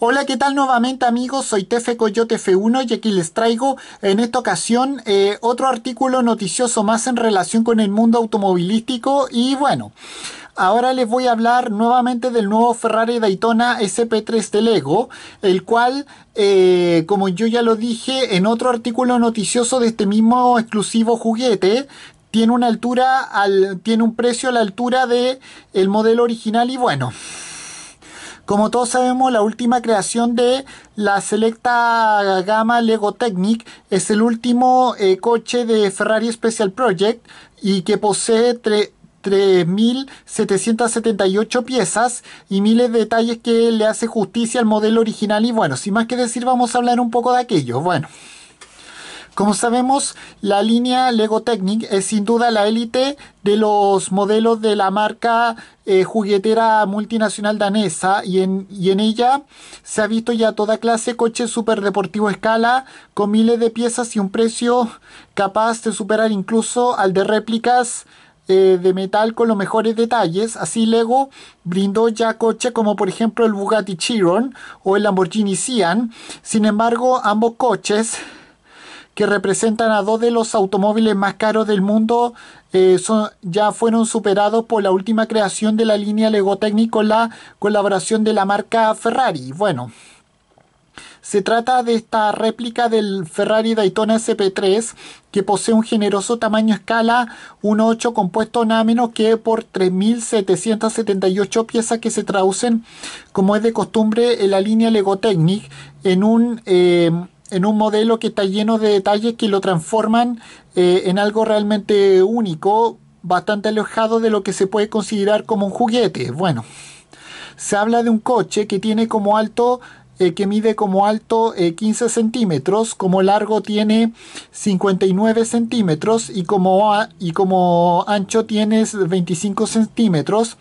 Hola, ¿qué tal nuevamente amigos? Soy Tefe Coyote F1 y aquí les traigo en esta ocasión eh, otro artículo noticioso más en relación con el mundo automovilístico y bueno... Ahora les voy a hablar nuevamente del nuevo Ferrari Daytona SP3 de Lego, el cual, eh, como yo ya lo dije en otro artículo noticioso de este mismo exclusivo juguete, tiene una altura, al, tiene un precio a la altura de el modelo original y bueno, como todos sabemos, la última creación de la selecta gama Lego Technic es el último eh, coche de Ferrari Special Project y que posee 3.778 piezas y miles de detalles que le hace justicia al modelo original y bueno, sin más que decir vamos a hablar un poco de aquello. Bueno. Como sabemos, la línea Lego Technic es sin duda la élite de los modelos de la marca eh, juguetera multinacional danesa y en, y en, ella se ha visto ya toda clase de coche super deportivo escala con miles de piezas y un precio capaz de superar incluso al de réplicas eh, de metal con los mejores detalles. Así Lego brindó ya coches como por ejemplo el Bugatti Chiron o el Lamborghini Sian. Sin embargo, ambos coches que representan a dos de los automóviles más caros del mundo, eh, son, ya fueron superados por la última creación de la línea Technic con la colaboración de la marca Ferrari. Bueno, se trata de esta réplica del Ferrari Daytona SP3 que posee un generoso tamaño escala 1.8 compuesto nada menos que por 3.778 piezas que se traducen, como es de costumbre en la línea Lego Technic en un... Eh, en un modelo que está lleno de detalles que lo transforman eh, en algo realmente único, bastante alejado de lo que se puede considerar como un juguete. Bueno, se habla de un coche que tiene como alto eh, que mide como alto 15 eh, centímetros, como largo tiene 59 centímetros y como, y como ancho tiene 25 centímetros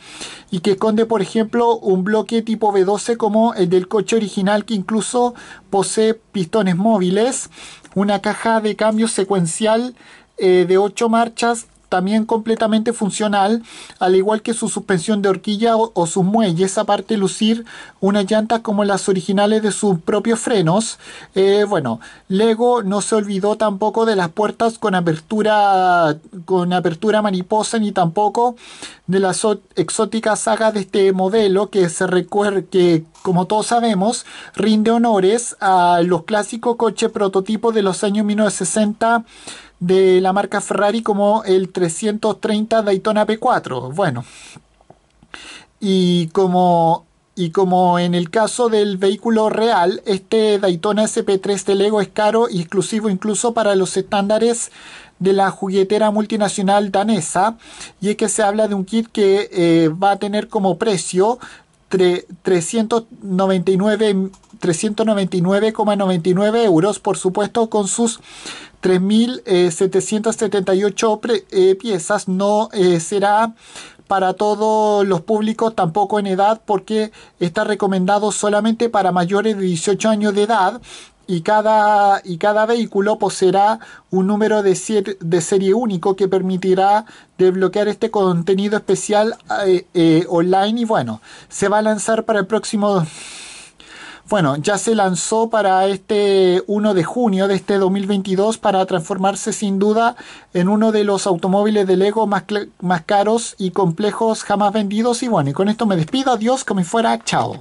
y que esconde por ejemplo un bloque tipo B12 como el del coche original que incluso posee pistones móviles, una caja de cambio secuencial eh, de 8 marchas también completamente funcional, al igual que su suspensión de horquilla o, sus muelles, aparte lucir unas llantas como las originales de sus propios frenos. Eh, bueno, Lego no se olvidó tampoco de las puertas con apertura, con apertura mariposa ni tampoco de las exóticas sagas de este modelo que se que como todos sabemos rinde honores a los clásicos coches prototipos de los años 1960 de la marca Ferrari como el 330 Daytona P4. Bueno, y como, y como en el caso del vehículo real, este Daytona SP3 de Lego es caro y exclusivo incluso para los estándares de la juguetera multinacional danesa y es que se habla de un kit que eh, va a tener como precio 399 399,99 euros, por supuesto, con sus 3.778 eh, eh, piezas. No eh, será para todos los públicos, tampoco en edad, porque está recomendado solamente para mayores de 18 años de edad. Y cada, y cada vehículo poseerá un número de, serie único que permitirá desbloquear este contenido especial online. Y bueno, se va a lanzar para el próximo bueno, ya se lanzó para este 1 de junio de este 2022 para transformarse sin duda en uno de los automóviles de Lego más, caros y complejos jamás vendidos. Y bueno, y con esto me despido. Adiós, como fuera. Chao.